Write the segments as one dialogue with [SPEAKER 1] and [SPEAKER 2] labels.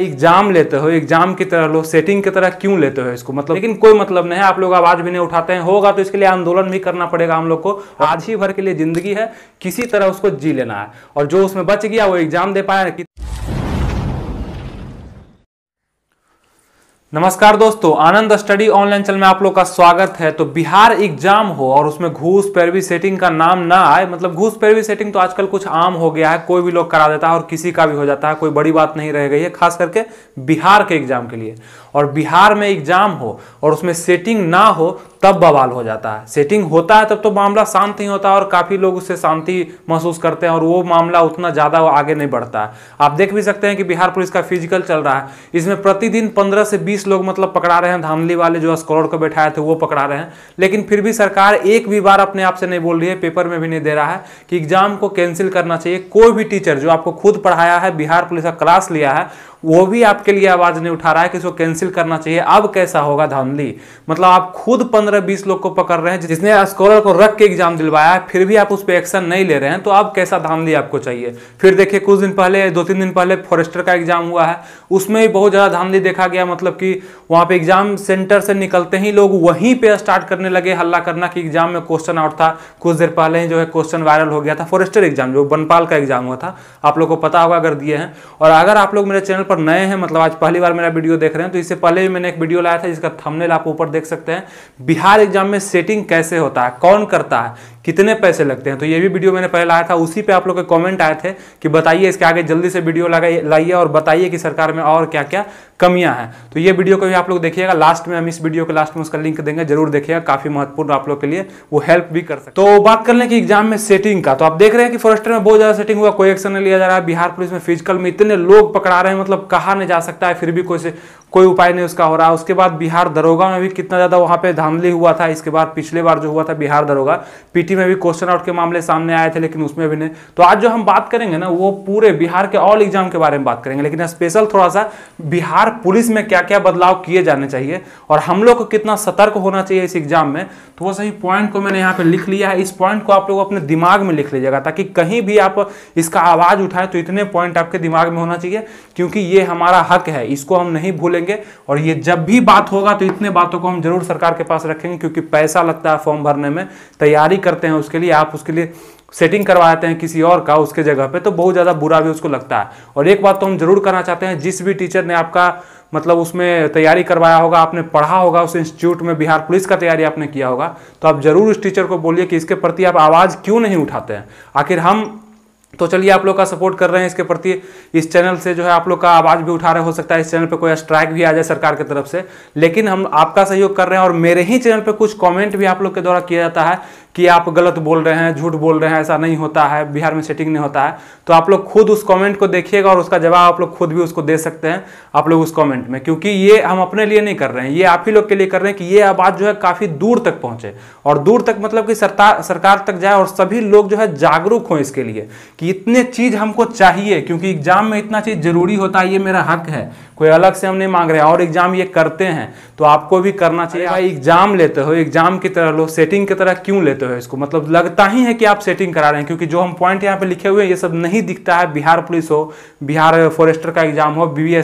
[SPEAKER 1] Exam लेते हो exam की तरह लोग सेटिंग की तरह क्यों लेते हो इसको मतलब लेकिन कोई मतलब नहीं है आप लोग आवाज भी नहीं उठाते हैं होगा तो इसके लिए आंदोलन भी करना पड़ेगा हम लोग को हाँ। आज ही भर के लिए जिंदगी है किसी तरह उसको जी लेना है और जो उसमें बच गया वो एग्जाम दे पाया नमस्कार दोस्तों आनंद स्टडी ऑनलाइन चैनल में आप लोग का स्वागत है तो बिहार एग्जाम हो और उसमें घूस पैरवी सेटिंग का नाम ना आए मतलब घूस पैरवी सेटिंग तो आजकल कुछ आम हो गया है कोई भी लोग करा देता है और किसी का भी हो जाता है कोई बड़ी बात नहीं रह गई है खास करके बिहार के एग्जाम के लिए और बिहार में एग्जाम हो और उसमें सेटिंग ना हो तब बवाल हो जाता है सेटिंग होता है तब तो मामला शांत नहीं होता है और काफ़ी लोग उससे शांति महसूस करते हैं और वो मामला उतना ज़्यादा आगे नहीं बढ़ता है आप देख भी सकते हैं कि बिहार पुलिस का फिजिकल चल रहा है इसमें प्रतिदिन पंद्रह से बीस लोग मतलब पकड़ा रहे हैं धामली वाले जो स्कॉलर को बैठाए थे वो पकड़ा रहे हैं लेकिन फिर भी सरकार एक भी बार अपने आप से नहीं बोल रही है पेपर में भी नहीं दे रहा है कि एग्जाम को कैंसिल करना चाहिए कोई भी टीचर जो आपको खुद पढ़ाया है बिहार पुलिस का क्लास लिया है वो भी आपके लिए आवाज नहीं उठा रहा है कि इसको कैंसिल करना चाहिए अब कैसा होगा धांधली मतलब आप खुद पंद्रह बीस लोग को पकड़ रहे हैं जिसने स्कॉलर को रख के एग्जाम दिलवाया फिर भी आप उस पर एक्शन नहीं ले रहे हैं तो अब कैसा धांधली आपको चाहिए फिर देखिए कुछ दिन पहले दो तीन दिन पहले फॉरेस्टर का एग्जाम हुआ है उसमें भी बहुत ज़्यादा धांधली देखा गया मतलब कि वहां पर एग्जाम सेंटर से निकलते ही लोग वहीं पे स्टार्ट करने लगे हल्ला करना कि एग्जाम में क्वेश्चन आउट था कुछ देर पहले ही जो है क्वेश्चन वायरल हो गया था फॉरेस्टर एग्जाम जो बनपाल का एग्जाम हुआ था आप लोग को पता होगा अगर दिए हैं और अगर आप लोग मेरे चैनल पर पर नए हैं मतलब आज पहली बार मेरा वीडियो देख रहे हैं तो इससे पहले भी मैंने एक वीडियो लाया था जिसका थंबनेल आप ऊपर देख सकते हैं बिहार एग्जाम में सेटिंग कैसे होता है कौन करता है कितने पैसे लगते हैं तो ये भी वीडियो मैंने पहले लाया था उसी पे आप लोग के कमेंट आए थे कि बताइए इसके आगे जल्दी से वीडियो लाइए और बताइए कि सरकार में और क्या क्या कमियां हैं तो ये वीडियो को भी आप लोग देखिएगा लास्ट में हम इस वीडियो के लास्ट में उसका लिंक देंगे जरूर देखिएगा काफी महत्वपूर्ण आप लोग के लिए वो हेल्प भी कर सकते तो बात कर लें कि एग्जाम में सेटिंग का तो आप देख रहे हैं कि फर्स्ट में बहुत ज्यादा सेटिंग हुआ कोई एक्शन नहीं लिया जा रहा है बिहार पुलिस में फिजिकल में इतने लोग पकड़ा रहे हैं मतलब कहा नहीं जा सकता है फिर भी कोई से कोई उपाय नहीं उसका हो रहा उसके बाद बिहार दरोगा में भी कितना ज़्यादा वहां पे धांधली हुआ था इसके बाद पिछले बार जो हुआ था बिहार दरोगा पीटी में भी क्वेश्चन आउट के मामले सामने आए थे लेकिन उसमें भी नहीं तो आज जो हम बात करेंगे ना वो पूरे बिहार के ऑल एग्जाम के बारे में बात करेंगे लेकिन स्पेशल थोड़ा सा बिहार पुलिस में क्या क्या बदलाव किए जाने चाहिए और हम लोग को कितना सतर्क होना चाहिए इस एग्जाम में तो वो सही पॉइंट को मैंने यहाँ पे लिख लिया है इस पॉइंट को आप लोग अपने दिमाग में लिख लीजिएगा ताकि कहीं भी आप इसका आवाज़ उठाएं तो इतने पॉइंट आपके दिमाग में होना चाहिए क्योंकि ये हमारा हक है इसको हम नहीं भूलेंगे करेंगे और ये जब भी बात होगा तो इतने बातों को हम जरूर सरकार के पास रखेंगे क्योंकि पैसा लगता है फॉर्म भरने में तैयारी करते हैं उसके लिए आप उसके लिए सेटिंग करवाते हैं किसी और का उसके जगह पे तो बहुत ज़्यादा बुरा भी उसको लगता है और एक बात तो हम जरूर करना चाहते हैं जिस भी टीचर ने आपका मतलब उसमें तैयारी करवाया होगा आपने पढ़ा होगा उस इंस्टीट्यूट में बिहार पुलिस का तैयारी आपने किया होगा तो आप जरूर उस टीचर को बोलिए कि इसके प्रति आप आवाज़ क्यों नहीं उठाते हैं आखिर हम तो चलिए आप लोग का सपोर्ट कर रहे हैं इसके प्रति इस चैनल से जो है आप लोग का आवाज़ भी उठा रहे हो सकता है इस चैनल पे कोई स्ट्राइक भी आ जाए सरकार की तरफ से लेकिन हम आपका सहयोग कर रहे हैं और मेरे ही चैनल पे कुछ कमेंट भी आप लोग के द्वारा किया जाता है कि आप गलत बोल रहे हैं झूठ बोल रहे हैं ऐसा नहीं होता है बिहार में सेटिंग नहीं होता है तो आप लोग खुद उस कमेंट को देखिएगा और उसका जवाब आप लोग खुद भी उसको दे सकते हैं आप लोग उस कमेंट में क्योंकि ये हम अपने लिए नहीं कर रहे हैं ये आप ही लोग के लिए कर रहे हैं कि ये आवाज़ जो है काफ़ी दूर तक पहुँचे और दूर तक मतलब कि सरकार सरकार तक जाए और सभी लोग जो है जागरूक हों इसके लिए कि इतने चीज़ हमको चाहिए क्योंकि एग्जाम में इतना चीज़ ज़रूरी होता है ये मेरा हक है कोई अलग से हम नहीं मांग रहे हैं और एग्जाम ये करते हैं तो आपको भी करना चाहिए भाई एग्जाम लेते हो एग्जाम की तरह लो सेटिंग की तरह क्यों लेते हो इसको मतलब लगता ही है कि आप सेटिंग करा रहे हैं क्योंकि जो हम पॉइंट यहाँ पे लिखे हुए हैं ये सब नहीं दिखता है बिहार पुलिस हो बिहार फॉरेस्टर का एग्जाम हो बी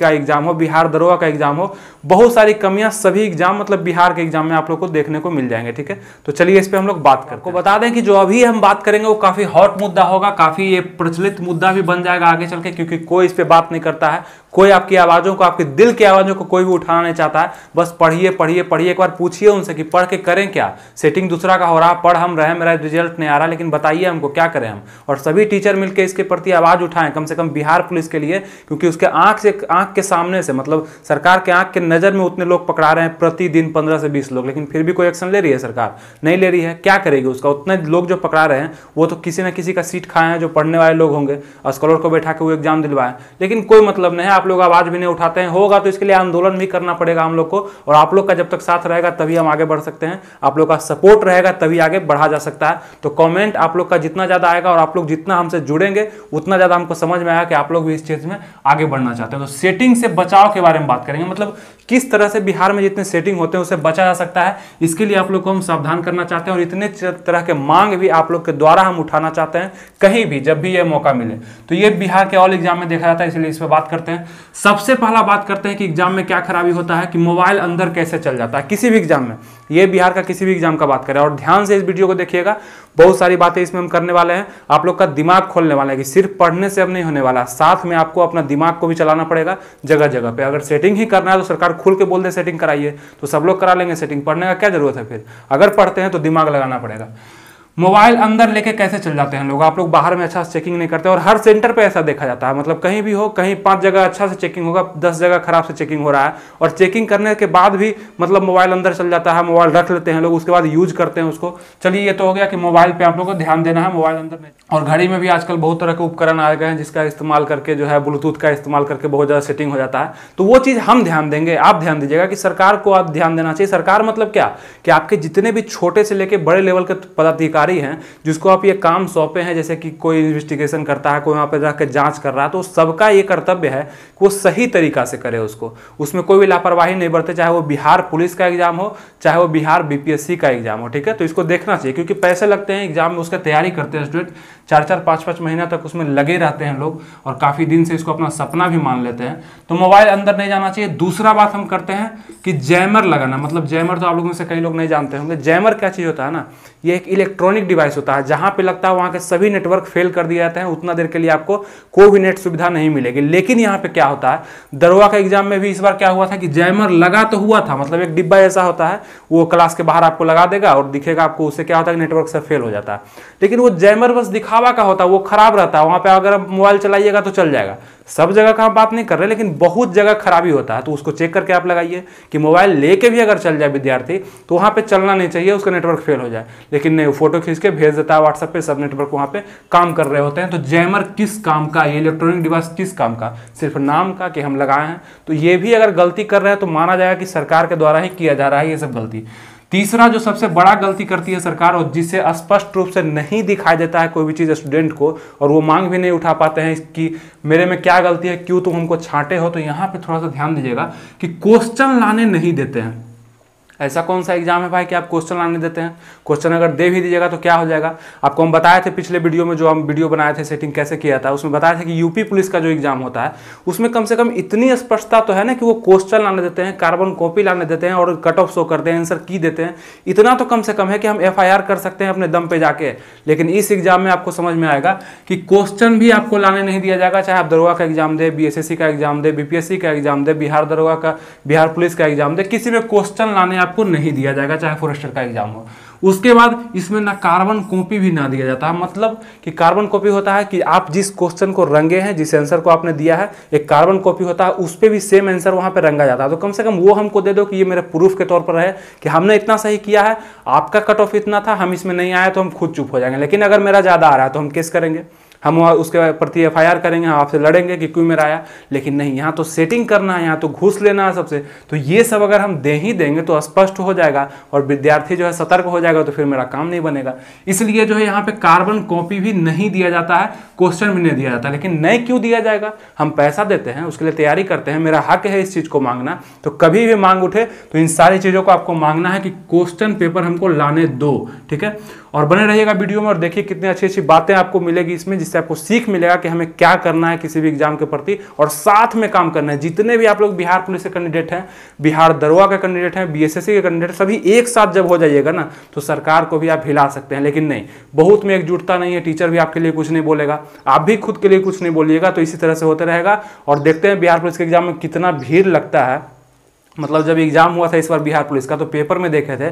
[SPEAKER 1] का एग्जाम हो बिहार दरोगा का एग्जाम हो बहुत सारी कमियां सभी एग्जाम मतलब बिहार के एग्जाम में आप लोग को देखने को मिल जाएंगे ठीक है तो चलिए इस पर हम लोग बात करते हैं बता दें कि जो अभी हम बात करेंगे वो काफी हॉट मुद्दा होगा काफी ये प्रचलित मुद्दा भी बन जाएगा आगे चल के क्योंकि कोई इस पर बात नहीं करता है कोई आपकी आवाज़ों को आपके दिल की आवाज़ों को कोई भी उठाना नहीं चाहता है बस पढ़िए पढ़िए पढ़िए एक बार पूछिए उनसे कि पढ़ के करें क्या सेटिंग दूसरा का हो रहा पढ़ हम रहे मेरा रिजल्ट नहीं आ रहा लेकिन बताइए हमको क्या करें हम और सभी टीचर मिलकर इसके प्रति आवाज़ उठाएं कम से कम बिहार पुलिस के लिए क्योंकि उसके आंख से आंख के सामने से मतलब सरकार के आंख के नज़र में उतने लोग पकड़ा रहे हैं प्रतिदिन पंद्रह से बीस लोग लेकिन फिर भी कोई एक्शन ले रही है सरकार नहीं ले रही है क्या करेगी उसका उतने लोग जो पकड़ा रहे हैं वो तो किसी ना किसी का सीट खाए हैं जो पढ़ने वाले लोग होंगे स्कॉलर को बैठा के वो एग्जाम दिलवाए लेकिन कोई मतलब नहीं है आप लोग आवाज़ भी नहीं उठाते हैं होगा तो इसके लिए आंदोलन भी करना पड़ेगा हम लोग को और आप लोग का जब तक साथ रहेगा तभी हम आगे बढ़ सकते हैं आप लोग का सपोर्ट रहेगा तभी आगे बढ़ा जा सकता है तो कॉमेंट आप लोग का जितना ज़्यादा आएगा और आप लोग जितना हमसे जुड़ेंगे उतना ज़्यादा हमको समझ में आएगा कि आप लोग भी इस चीज़ में आगे बढ़ना चाहते हैं तो सेटिंग से बचाव के बारे में बात करेंगे मतलब किस तरह से बिहार में जितने सेटिंग होते हैं उसे बचा जा सकता है इसके लिए आप लोग को हम सावधान करना चाहते हैं और इतने तरह के मांग भी आप लोग के द्वारा हम उठाना चाहते हैं कहीं भी जब भी ये मौका मिले तो ये बिहार के ऑल एग्जाम में देखा जाता है इसलिए इस पर बात करते हैं सब सबसे पहला बात करते हैं कि एग्जाम में क्या खराबी होता है कि मोबाइल अंदर कैसे चल जाता है किसी भी एग्जाम में ये बिहार का किसी भी एग्जाम का बात करें और ध्यान से इस वीडियो को देखिएगा बहुत सारी बातें इसमें हम करने वाले हैं आप लोग का दिमाग खोलने वाला है कि सिर्फ पढ़ने से अब नहीं होने वाला साथ में आपको अपना दिमाग को भी चलाना पड़ेगा जगह जगह पे अगर सेटिंग ही करना है तो सरकार खुल के बोल दे सेटिंग कराइए तो सब लोग करा लेंगे सेटिंग पढ़ने का क्या जरूरत है फिर अगर पढ़ते हैं तो दिमाग लगाना पड़ेगा मोबाइल अंदर लेके कैसे चल जाते हैं लोग आप लोग बाहर में अच्छा से चेकिंग नहीं करते और हर सेंटर पे ऐसा देखा जाता है मतलब कहीं भी हो कहीं पांच जगह अच्छा से चेकिंग होगा दस जगह खराब से चेकिंग हो रहा है और चेकिंग करने के बाद भी मतलब मोबाइल अंदर चल जाता है मोबाइल रख लेते हैं लोग उसके बाद यूज करते हैं उसको चलिए ये तो हो गया कि मोबाइल पर आप लोग को ध्यान देना है मोबाइल अंदर में और घड़ी में भी आजकल बहुत तरह के उपकरण आ गए हैं जिसका इस्तेमाल करके जो है ब्लूटूथ का इस्तेमाल करके बहुत ज़्यादा सेटिंग हो जाता है तो वो चीज़ हम ध्यान देंगे आप ध्यान दीजिएगा कि सरकार को आप ध्यान देना चाहिए सरकार मतलब क्या कि आपके जितने भी छोटे से लेकर बड़े लेवल के पदाधिकार अधिकारी हैं जिसको आप ये काम सौंपे हैं जैसे कि कोई इन्वेस्टिगेशन करता है कोई वहाँ पर जाकर जाँच कर रहा है तो सबका ये कर्तव्य है कि वो सही तरीका से करे उसको उसमें कोई भी लापरवाही नहीं बरते चाहे वो बिहार पुलिस का एग्जाम हो चाहे वो बिहार बीपीएससी का एग्जाम हो ठीक है तो इसको देखना चाहिए क्योंकि पैसे लगते हैं एग्जाम में उसका तैयारी करते हैं स्टूडेंट चार चार पाँच पाँच महीना तक उसमें लगे रहते हैं लोग और काफ़ी दिन से इसको अपना सपना भी मान लेते हैं तो मोबाइल अंदर नहीं जाना चाहिए दूसरा बात हम करते हैं कि जैमर लगाना मतलब जैमर तो आप लोगों से कई लोग नहीं जानते होंगे जैमर क्या चीज़ होता है ना ये एक इलेक्ट्रॉनिक इलेक्ट्रॉनिक डिवाइस होता है जहां पे लगता है वहां के सभी नेटवर्क फेल कर दिए जाते हैं उतना देर के लिए आपको कोई भी नेट सुविधा नहीं मिलेगी लेकिन यहाँ पे क्या होता है दरोगा के एग्जाम में भी इस बार क्या हुआ था कि जैमर लगा तो हुआ था मतलब एक डिब्बा ऐसा होता है वो क्लास के बाहर आपको लगा देगा और दिखेगा आपको उससे क्या होता है नेटवर्क से फेल हो जाता है लेकिन वो जैमर बस दिखावा का होता है वो खराब रहता है वहां पर अगर मोबाइल चलाइएगा तो चल जाएगा सब जगह का हम बात नहीं कर रहे लेकिन बहुत जगह खराबी होता है तो उसको चेक करके आप लगाइए कि मोबाइल लेके भी अगर चल जाए विद्यार्थी तो वहाँ पे चलना नहीं चाहिए उसका नेटवर्क फेल हो जाए लेकिन नहीं फोटो खींच के भेज देता है व्हाट्सएप पे सब नेटवर्क वहाँ पे काम कर रहे होते हैं तो जैमर किस काम का ये इलेक्ट्रॉनिक डिवाइस किस काम का सिर्फ नाम का कि हम लगाए हैं तो ये भी अगर गलती कर रहे हैं तो माना जाएगा कि सरकार के द्वारा ही किया जा रहा है ये सब गलती तीसरा जो सबसे बड़ा गलती करती है सरकार और जिसे स्पष्ट रूप से नहीं दिखाई देता है कोई भी चीज़ स्टूडेंट को और वो मांग भी नहीं उठा पाते हैं कि मेरे में क्या गलती है क्यों तुम हमको छांटे हो तो यहाँ पे थोड़ा सा ध्यान दीजिएगा कि क्वेश्चन लाने नहीं देते हैं ऐसा कौन सा एग्जाम है भाई कि आप क्वेश्चन आने देते हैं क्वेश्चन अगर दे भी दीजिएगा तो क्या हो जाएगा आपको हम बताए थे पिछले वीडियो में जो हम वीडियो बनाए थे सेटिंग कैसे किया था उसमें बताया था कि यूपी पुलिस का जो एग्जाम होता है उसमें कम से कम इतनी स्पष्टता तो है ना कि वो क्वेश्चन लाने देते हैं कार्बन कॉपी लाने देते हैं और कट ऑफ शो करते हैं आंसर की देते हैं इतना तो कम से कम है कि हम एफ कर सकते हैं अपने दम पे जाके लेकिन इस एग्जाम में आपको समझ में आएगा कि क्वेश्चन भी आपको लाने नहीं दिया जाएगा चाहे आप दरोगा का एग्जाम दे बी का एग्जाम दे बीपीएससी का एग्जाम दे बिहार दरोगा का बिहार पुलिस का एग्जाम दे किसी में क्वेश्चन लाने आप आपको नहीं दिया जाएगा चाहे फोरेस्टर का एग्जाम हो उसके बाद इसमें ना कार्बन कॉपी भी ना दिया जाता है मतलब कि कार्बन कॉपी होता है कि आप जिस क्वेश्चन को रंगे हैं जिस आंसर को आपने दिया है एक कार्बन कॉपी होता है उस पर भी सेम आंसर वहाँ पर रंगा जाता है तो कम से कम वो हमको दे दो कि ये मेरे प्रूफ के तौर पर रहे कि हमने इतना सही किया है आपका कट ऑफ इतना था हम इसमें नहीं आया तो हम खुद चुप हो जाएंगे लेकिन अगर मेरा ज़्यादा आ रहा है तो हम केस करेंगे हम वहाँ उसके प्रति एफ करेंगे हम आपसे लड़ेंगे कि क्यों मेरा आया लेकिन नहीं यहाँ तो सेटिंग करना है यहाँ तो घूस लेना है सबसे तो ये सब अगर हम दे ही देंगे तो स्पष्ट हो जाएगा और विद्यार्थी जो है सतर्क हो जाएगा तो फिर मेरा काम नहीं बनेगा इसलिए जो है यहाँ पे कार्बन कॉपी भी नहीं दिया जाता है क्वेश्चन भी नहीं दिया जाता लेकिन नहीं क्यों दिया जाएगा हम पैसा देते हैं उसके लिए तैयारी करते हैं मेरा हक है इस चीज़ को मांगना तो कभी भी मांग उठे तो इन सारी चीज़ों को आपको मांगना है कि क्वेश्चन पेपर हमको लाने दो ठीक है और बने रहिएगा वीडियो में और देखिए कितनी अच्छी अच्छी बातें आपको मिलेगी इसमें जिससे आपको सीख मिलेगा कि हमें क्या करना है किसी भी एग्जाम के प्रति और साथ में काम करना है जितने भी आप लोग बिहार पुलिस के कैंडिडेट हैं बिहार दरोगा के कैंडिडेट हैं बीएसएससी के कैंडिडेट सभी एक साथ जब हो जाइएगा ना तो सरकार को भी आप हिला सकते हैं लेकिन नहीं बहुत में एकजुटता नहीं है टीचर भी आपके लिए कुछ नहीं बोलेगा आप भी खुद के लिए कुछ नहीं बोलिएगा तो इसी तरह से होते रहेगा और देखते हैं बिहार पुलिस के एग्जाम में कितना भीड़ लगता है मतलब जब एग्जाम हुआ था इस बार बिहार पुलिस का तो पेपर में देखे थे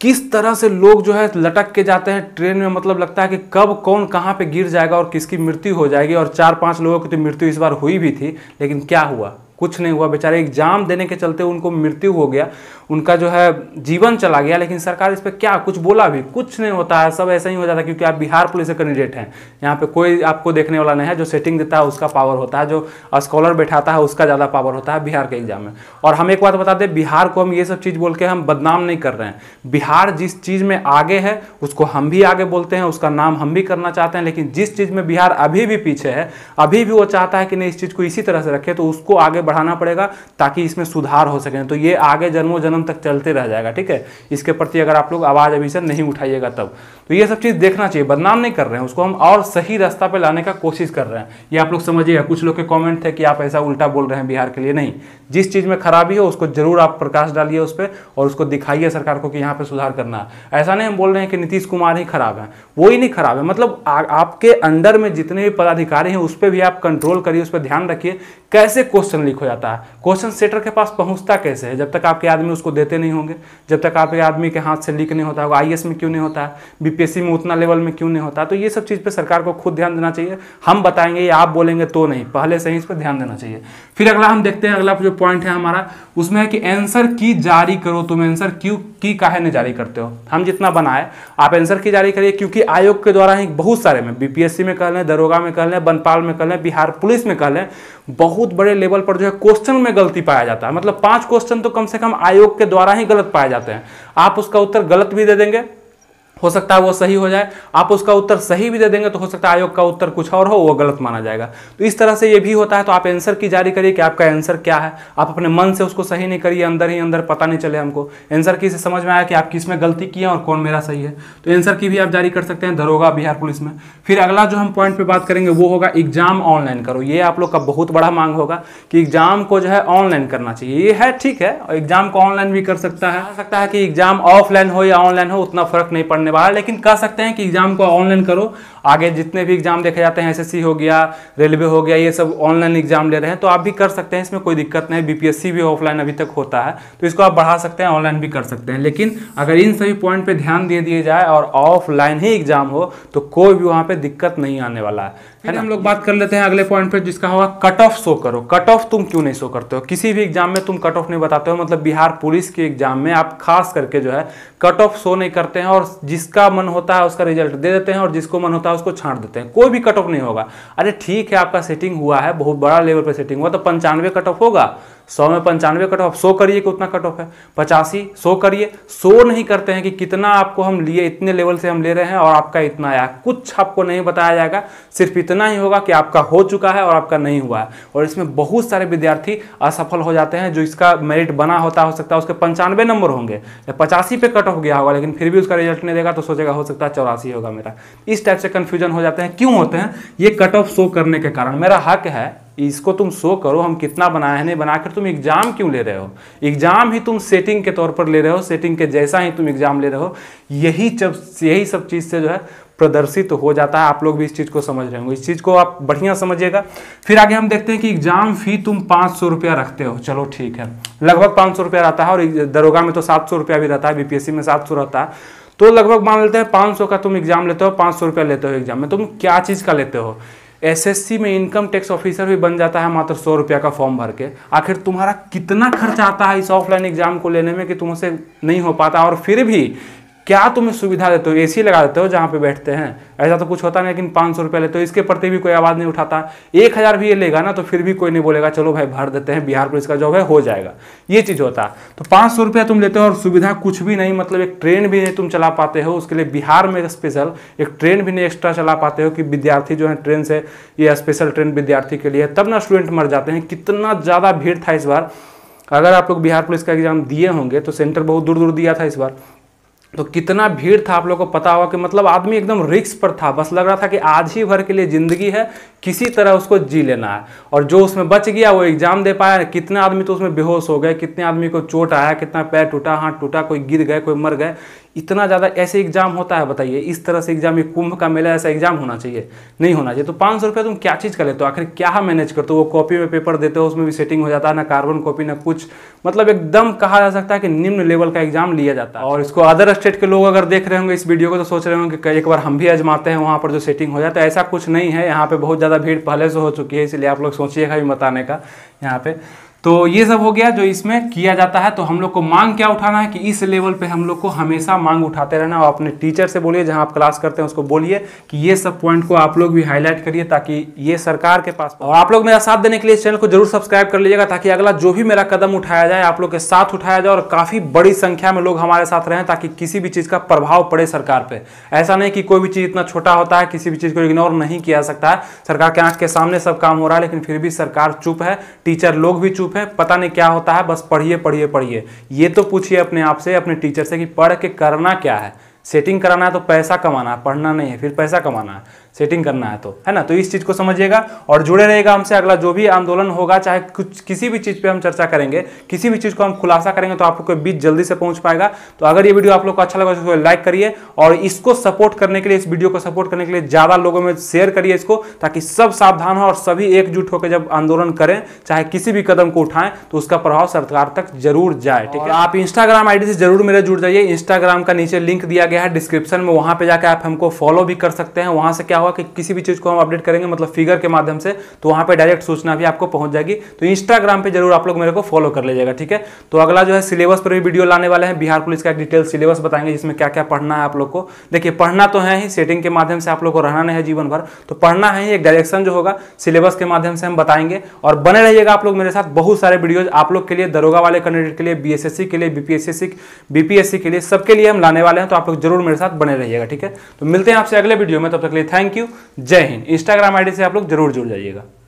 [SPEAKER 1] किस तरह से लोग जो है लटक के जाते हैं ट्रेन में मतलब लगता है कि कब कौन कहाँ पे गिर जाएगा और किसकी मृत्यु हो जाएगी और चार पांच लोगों की तो मृत्यु इस बार हुई भी थी लेकिन क्या हुआ कुछ नहीं हुआ बेचारे एग्जाम देने के चलते उनको मृत्यु हो गया उनका जो है जीवन चला गया लेकिन सरकार इस पर क्या कुछ बोला भी कुछ नहीं होता है सब ऐसा ही हो जाता है क्योंकि आप बिहार पुलिस के कैंडिडेट हैं यहाँ पे कोई आपको देखने वाला नहीं है जो सेटिंग देता है उसका पावर होता है जो स्कॉलर बैठाता है उसका ज़्यादा पावर होता है बिहार के एग्जाम में और हम एक बात बता दें बिहार को हम ये सब चीज़ बोल के हम बदनाम नहीं कर रहे हैं बिहार जिस चीज़ में आगे है उसको हम भी आगे बोलते हैं उसका नाम हम भी करना चाहते हैं लेकिन जिस चीज़ में बिहार अभी भी पीछे है अभी भी वो चाहता है कि नहीं इस चीज़ को इसी तरह से रखे तो उसको आगे बढ़ाना पड़ेगा ताकि इसमें सुधार हो सके तो ये आगे जन्मों जन्म तक चलते रह जाएगा ठीक है इसके प्रति अगर आप लोग आवाज़ अभी से नहीं उठाइएगा तब तो ये सब चीज़ देखना चाहिए बदनाम नहीं कर रहे हैं उसको हम और सही रास्ता पर लाने का कोशिश कर रहे हैं ये आप लोग समझिएगा कुछ लोग के कॉमेंट थे कि आप ऐसा उल्टा बोल रहे हैं बिहार के लिए नहीं जिस चीज़ में खराबी हो उसको जरूर आप प्रकाश डालिए उस पर और उसको दिखाइए सरकार को कि यहाँ पर सुधार करना है ऐसा नहीं हम बोल रहे हैं कि नीतीश कुमार ही खराब है वो ही नहीं खराब है मतलब आ, आपके अंडर में जितने भी पदाधिकारी हैं उस पर भी आप कंट्रोल करिए उस पर ध्यान रखिए कैसे क्वेश्चन लिखो हो जाता है क्वेश्चन सेटर के पास पहुंचता कैसे है जब तक आपके आदमी उसको देते नहीं होंगे जब तक आपके आदमी के हाथ से लीक नहीं होता होगा आई में क्यों नहीं होता है बीपीएससी में उतना लेवल में क्यों नहीं होता तो ये सब चीज़ पर सरकार को खुद ध्यान देना चाहिए हम बताएंगे या आप बोलेंगे तो नहीं पहले से ही इस पर ध्यान देना चाहिए फिर अगला हम देखते हैं अगला जो पॉइंट है हमारा उसमें है कि एंसर की जारी करो तुम एंसर क्यों की काहे नहीं जारी करते हो हम जितना बनाए आप एंसर की जारी करिए क्योंकि आयोग के द्वारा ही बहुत सारे में बीपीएससी में कह लें दरोगा में कह लें बनपाल में कह लें बिहार पुलिस में कह लें बहुत बड़े लेवल पर जो है क्वेश्चन में गलती पाया जाता है मतलब पांच क्वेश्चन तो कम से कम आयोग के द्वारा ही गलत पाए जाते हैं आप उसका उत्तर गलत भी दे देंगे हो सकता है वो सही हो जाए आप उसका उत्तर सही भी दे देंगे तो हो सकता है आयोग का उत्तर कुछ और हो वो गलत माना जाएगा तो इस तरह से ये भी होता है तो आप आंसर की जारी करिए कि आपका आंसर क्या है आप अपने मन से उसको सही नहीं करिए अंदर ही अंदर पता नहीं चले हमको आंसर की से समझ में आया कि आप किस में गलती किए और कौन मेरा सही है तो एंसर की भी आप जारी कर सकते हैं दरोगा बिहार पुलिस में फिर अगला जो हम पॉइंट पर बात करेंगे वो होगा एग्जाम ऑनलाइन करो ये आप लोग का बहुत बड़ा मांग होगा कि एग्जाम को जो है ऑनलाइन करना चाहिए ये है ठीक है एग्जाम को ऑनलाइन भी कर सकता है सकता है कि एग्जाम ऑफलाइन हो या ऑनलाइन हो उतना फर्क नहीं पड़ना पढ़ने वाला है लेकिन कह सकते हैं कि एग्ज़ाम को ऑनलाइन करो आगे जितने भी एग्ज़ाम देखे जाते हैं एसएससी हो गया रेलवे हो गया ये सब ऑनलाइन एग्ज़ाम ले रहे हैं तो आप भी कर सकते हैं इसमें कोई दिक्कत नहीं बीपीएससी भी ऑफलाइन अभी तक होता है तो इसको आप बढ़ा सकते हैं ऑनलाइन भी कर सकते हैं लेकिन अगर इन सभी पॉइंट पर ध्यान दे दिए जाए और ऑफलाइन ही एग्ज़ाम हो तो कोई भी वहाँ पर दिक्कत नहीं आने वाला है फिर हम लोग बात कर लेते हैं अगले पॉइंट पे जिसका होगा कट ऑफ शो करो कट ऑफ तुम क्यों नहीं शो करते हो किसी भी एग्जाम में तुम कट ऑफ नहीं बताते हो मतलब बिहार पुलिस के एग्जाम में आप खास करके जो है कट ऑफ शो नहीं करते हैं और जिसका मन होता है उसका रिजल्ट दे देते हैं और जिसको मन होता है उसको छाट देते हैं कोई भी कट ऑफ नहीं होगा अरे ठीक है आपका सेटिंग हुआ है बहुत बड़ा लेवल पर सेटिंग हुआ तो पंचानवे कट ऑफ होगा सौ में पंचानवे कट ऑफ सौ करिए कि उतना कट ऑफ है पचासी सौ करिए सो नहीं करते हैं कि कितना आपको हम लिए इतने लेवल से हम ले रहे हैं और आपका इतना आया कुछ आपको नहीं बताया जाएगा सिर्फ इतना ही होगा कि आपका हो चुका है और आपका नहीं हुआ है और इसमें बहुत सारे विद्यार्थी असफल हो जाते हैं जो इसका मेरिट बना होता हो सकता है उसके पंचानवे नंबर होंगे पचासी पे कट ऑफ गया होगा लेकिन फिर भी उसका रिजल्ट नहीं देगा तो सोचेगा हो सकता है चौरासी होगा मेरा इस टाइप से कन्फ्यूजन हो जाते हैं क्यों होते हैं ये कट ऑफ शो करने के कारण मेरा हक है इसको तुम शो करो हम कितना बनाए हैं नहीं बनाकर तुम एग्जाम क्यों ले रहे हो एग्जाम ही तुम सेटिंग के तौर पर ले रहे हो सेटिंग के जैसा ही तुम एग्जाम ले रहे हो यही जब यही सब चीज़ से जो है प्रदर्शित तो हो जाता है आप लोग भी इस चीज़ को समझ रहे होंगे इस चीज़ को आप बढ़िया समझिएगा फिर आगे हम देखते हैं कि एग्जाम फी तुम पाँच सौ रुपया रखते हो चलो ठीक है लगभग पाँच सौ रुपया रहता है और दरोगा में तो सात सौ रुपया भी रहता है बीपीएससी में सात सौ रहता है तो लगभग मान लेते हैं पाँच का तुम एग्जाम लेते हो पाँच रुपया लेते हो एग्जाम में तुम क्या चीज़ का लेते हो एसएससी में इनकम टैक्स ऑफिसर भी बन जाता है मात्र सौ रुपया का फॉर्म भर के आखिर तुम्हारा कितना खर्च आता है इस ऑफलाइन एग्जाम को लेने में कि तुमसे नहीं हो पाता और फिर भी क्या तुम सुविधा देते हो एसी लगा देते हो जहाँ पे बैठते हैं ऐसा तो कुछ होता नहीं लेकिन पाँच सौ रुपया लेते हो इसके प्रति भी कोई आवाज़ नहीं उठाता एक हज़ार भी ये लेगा ना तो फिर भी कोई नहीं बोलेगा चलो भाई भर देते हैं बिहार पुलिस का जॉब है हो जाएगा ये चीज़ होता तो पाँच सौ रुपया तुम लेते हो और सुविधा कुछ भी नहीं मतलब एक ट्रेन भी नहीं तुम चला पाते हो उसके लिए बिहार में स्पेशल एक ट्रेन भी नहीं एक्स्ट्रा चला पाते हो कि विद्यार्थी जो है ट्रेन से ये स्पेशल ट्रेन विद्यार्थी के लिए तब ना स्टूडेंट मर जाते हैं कितना ज़्यादा भीड़ था इस बार अगर आप लोग बिहार पुलिस का एग्ज़ाम दिए होंगे तो सेंटर बहुत दूर दूर दिया था इस बार तो कितना भीड़ था आप लोगों को पता होगा कि मतलब आदमी एकदम रिक्स पर था बस लग रहा था कि आज ही भर के लिए ज़िंदगी है किसी तरह उसको जी लेना है और जो उसमें बच गया वो एग्ज़ाम दे पाया कितने आदमी तो उसमें बेहोश हो गए कितने आदमी को चोट आया कितना पैर टूटा हाथ टूटा कोई गिर गए कोई मर गए इतना ज़्यादा ऐसे एग्जाम होता है बताइए इस तरह से एग्जाम ये कुंभ का मेला ऐसा एग्जाम होना चाहिए नहीं होना चाहिए तो पाँच सौ रुपया तुम क्या चीज़ कर लेते हो आखिर क्या मैनेज करते हो वो कॉपी में पेपर देते हो उसमें भी सेटिंग हो जाता है ना कार्बन कॉपी ना कुछ मतलब एकदम कहा जा सकता है कि निम्न लेवल का एग्जाम लिया जाता है और इसको अदर स्टेट के लोग अगर देख रहे होंगे इस वीडियो को तो सोच रहे होंगे कि एक बार हम भी आजमाते हैं वहाँ पर जो सेटिंग हो जाता है ऐसा कुछ नहीं है यहाँ पर बहुत ज़्यादा भीड़ पहले से हो चुकी है इसलिए आप लोग सोचिएगा भी बताने का यहाँ पर तो ये सब हो गया जो इसमें किया जाता है तो हम लोग को मांग क्या उठाना है कि इस लेवल पे हम लोग को हमेशा मांग उठाते रहना और अपने टीचर से बोलिए जहां आप क्लास करते हैं उसको बोलिए कि ये सब पॉइंट को आप लोग भी हाईलाइट करिए ताकि ये सरकार के पास और आप लोग मेरा साथ देने के लिए इस चैनल को जरूर सब्सक्राइब कर लीजिएगा ताकि अगला जो भी मेरा कदम उठाया जाए आप लोग के साथ उठाया जाए और काफ़ी बड़ी संख्या में लोग हमारे साथ रहें ताकि किसी भी चीज़ का प्रभाव पड़े सरकार पर ऐसा नहीं कि कोई भी चीज़ इतना छोटा होता है किसी भी चीज़ को इग्नोर नहीं किया सकता है सरकार के आँख के सामने सब काम हो रहा है लेकिन फिर भी सरकार चुप है टीचर लोग भी चुप उत्सुक हैं पता नहीं क्या होता है बस पढ़िए पढ़िए पढ़िए ये तो पूछिए अपने आप से अपने टीचर से कि पढ़ के करना क्या है सेटिंग कराना है तो पैसा कमाना है पढ़ना नहीं है फिर पैसा कमाना है सेटिंग करना है तो है ना तो इस चीज़ को समझिएगा और जुड़े रहेगा हमसे अगला जो भी आंदोलन होगा चाहे कुछ किसी भी चीज़ पे हम चर्चा करेंगे किसी भी चीज़ को हम खुलासा करेंगे तो आप लोग के बीच जल्दी से पहुंच पाएगा तो अगर ये वीडियो आप लोग को अच्छा लगा तो लाइक करिए और इसको सपोर्ट करने के लिए इस वीडियो को सपोर्ट करने के लिए ज़्यादा लोगों में शेयर करिए इसको ताकि सब सावधान हो और सभी एकजुट होकर जब आंदोलन करें चाहे किसी भी कदम को उठाएं तो उसका प्रभाव सरकार तक जरूर जाए ठीक है आप इंस्टाग्राम आईडी से जरूर मेरे जुड़ जाइए इंस्टाग्राम का नीचे लिंक दिया गया है डिस्क्रिप्शन में वहां पर जाकर आप हमको फॉलो भी कर सकते हैं वहां से क्या क्या हुआ कि किसी भी चीज़ को हम अपडेट करेंगे मतलब फिगर के माध्यम से तो वहां पर डायरेक्ट सूचना भी आपको पहुंच जाएगी तो इंस्टाग्राम पर जरूर आप लोग मेरे को फॉलो कर लीजिएगा ठीक है तो अगला जो है सिलेबस पर भी वीडियो लाने वाले हैं बिहार पुलिस का एक डिटेल सिलेबस बताएंगे जिसमें क्या क्या पढ़ना है आप लोग को देखिए पढ़ना तो है ही सेटिंग के माध्यम से आप लोग को रहना नहीं है जीवन भर तो पढ़ना है ही एक डायरेक्शन जो होगा सिलेबस के माध्यम से हम बताएंगे और बने रहिएगा आप लोग मेरे साथ बहुत सारे वीडियोज आप लोग के लिए दरोगा वाले कैंडिडेट के लिए बी के लिए बीपीएससी बीपीएससी के लिए सबके लिए हम लाने वाले हैं तो आप लोग जरूर मेरे साथ बने रहिएगा ठीक है तो मिलते हैं आपसे अगले वीडियो में तब तक लिए थैंक थैंक यू जय हिंद इंस्टाग्राम आईडी से आप लोग जरूर जुड़ जाइएगा